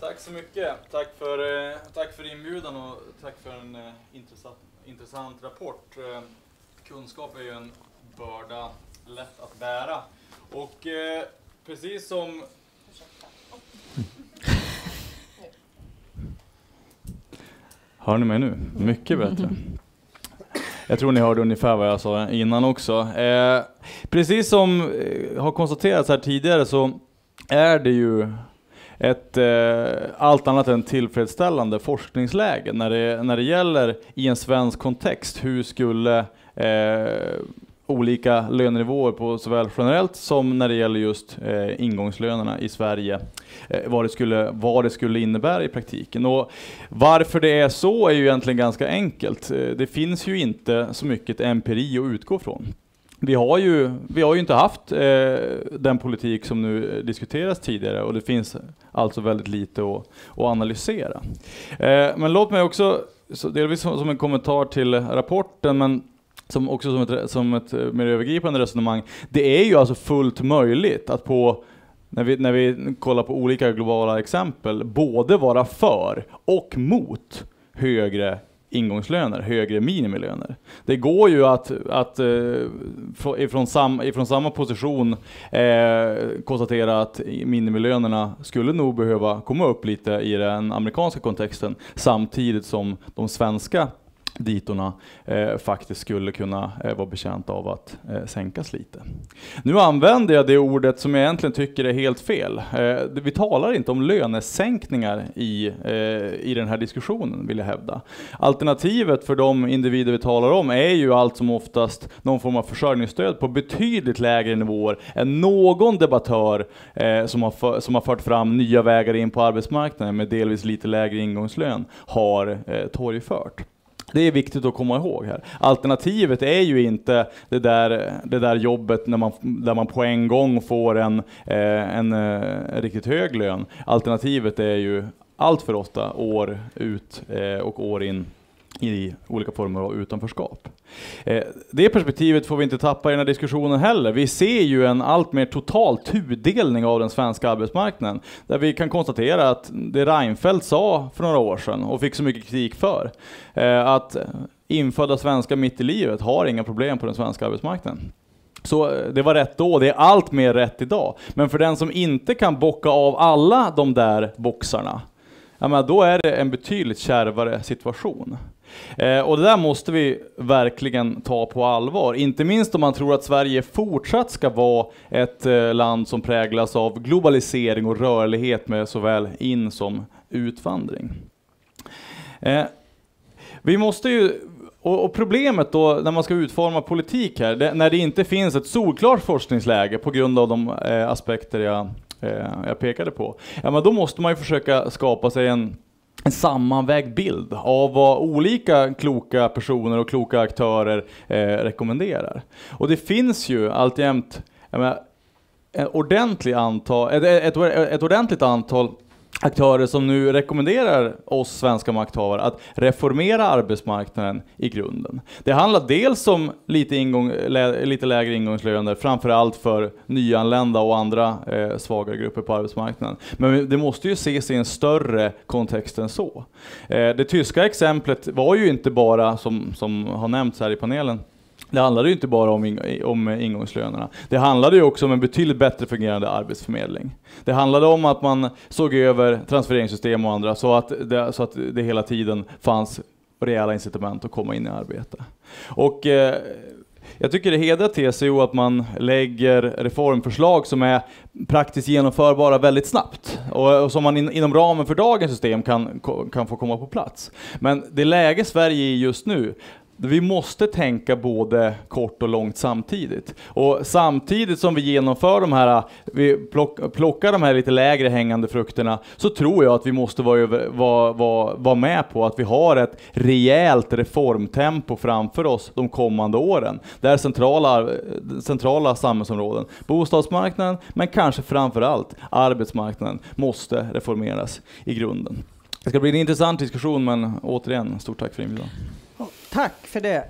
Tack så mycket. Tack för, eh, tack för inbjudan och tack för en eh, intressant, intressant rapport. Eh, kunskap är ju en börda lätt att bära. Och precis som... Hör ni mig nu? Mycket bättre. Jag tror ni hörde ungefär vad jag sa innan också. Eh, precis som har konstaterats här tidigare så är det ju ett eh, allt annat än tillfredsställande forskningsläge när det, när det gäller i en svensk kontext. Hur skulle eh, olika lönenivåer på såväl generellt som när det gäller just eh, ingångslönerna i Sverige, eh, vad, det skulle, vad det skulle innebära i praktiken. Och varför det är så är ju egentligen ganska enkelt. Eh, det finns ju inte så mycket empiri att utgå från vi har ju, vi har ju inte haft eh, den politik som nu diskuteras tidigare och det finns alltså väldigt lite att, att analysera. Eh, men låt mig också, delvis som, som en kommentar till rapporten, men som också som ett, som ett eh, mer övergripande resonemang. Det är ju alltså fullt möjligt att på när vi, när vi kollar på olika globala exempel, både vara för och mot högre ingångslöner, högre minimilöner. Det går ju att, att eh, ifrån, sam, ifrån samma position eh, konstatera att minimilönerna skulle nog behöva komma upp lite i den amerikanska kontexten samtidigt som de svenska ditorna eh, faktiskt skulle kunna eh, vara betjänta av att eh, sänkas lite. Nu använder jag det ordet som jag egentligen tycker är helt fel. Eh, vi talar inte om lönesänkningar i, eh, i den här diskussionen, vill jag hävda. Alternativet för de individer vi talar om är ju allt som oftast någon form av försörjningsstöd på betydligt lägre nivåer än någon debattör eh, som, har för, som har fört fram nya vägar in på arbetsmarknaden med delvis lite lägre ingångslön har torgfört. Det är viktigt att komma ihåg här. Alternativet är ju inte det där, det där jobbet när man, där man på en gång får en, eh, en, eh, riktigt hög lön. Alternativet är ju allt för ofta år ut eh, och år in i olika former av utanförskap. Eh, det perspektivet får vi inte tappa i den här diskussionen heller. Vi ser ju en allt mer total tudelning av den svenska arbetsmarknaden, där vi kan konstatera att det Reinfeldt sa för några år sedan och fick så mycket kritik för, eh, att infödda svenskar mitt i livet har inga problem på den svenska arbetsmarknaden. Så eh, det var rätt då, det är allt mer rätt idag. Men för den som inte kan bocka av alla de där boxarna, ja, men då är det en betydligt kärvare situation. Eh, och det där måste vi verkligen ta på allvar. Inte minst om man tror att Sverige fortsatt ska vara ett eh, land som präglas av globalisering och rörlighet med såväl in som utvandring. Eh, vi måste ju och, problemet då när man ska utforma politik här, det, när det inte finns ett solklart forskningsläge på grund av de eh, aspekter jag, eh, jag pekade på, ja, men då måste man ju försöka skapa sig en en sammanvägd bild av vad olika kloka personer och kloka aktörer eh, rekommenderar. Och det finns ju alltjämt ett, ett, ett ordentligt antal aktörer som nu rekommenderar oss svenska makthavare att reformera arbetsmarknaden i grunden. Det handlar dels om lite, ingång, lite lägre ingångslöner, framförallt för nyanlända och andra eh, svagare grupper på arbetsmarknaden. Men det måste ju ses i en större kontext än så. Eh, det tyska exemplet var ju inte bara, som, som har nämnts här i panelen, det handlade ju inte bara om, ing om ingångslönerna. Det handlade ju också om en betydligt bättre fungerande arbetsförmedling. Det handlade om att man såg över transfereringssystem och andra så att det, så att det hela tiden fanns rejäla incitament att komma in i arbete. Och, eh, jag tycker det hedrar TCO att man lägger reformförslag som är praktiskt genomförbara väldigt snabbt och, och som man in, inom ramen för dagens system kan, kan få komma på plats. Men det läge Sverige är i just nu vi måste tänka både kort och långt samtidigt. Och samtidigt som vi genomför de här, vi plockar de här lite lägre hängande frukterna, så tror jag att vi måste vara, vara, vara, vara med på att vi har ett rejält reformtempo framför oss de kommande åren. Där centrala, centrala samhällsområden, bostadsmarknaden, men kanske framför allt arbetsmarknaden, måste reformeras i grunden. Det ska bli en intressant diskussion, men återigen, stort tack för inbjudan. Tack för det.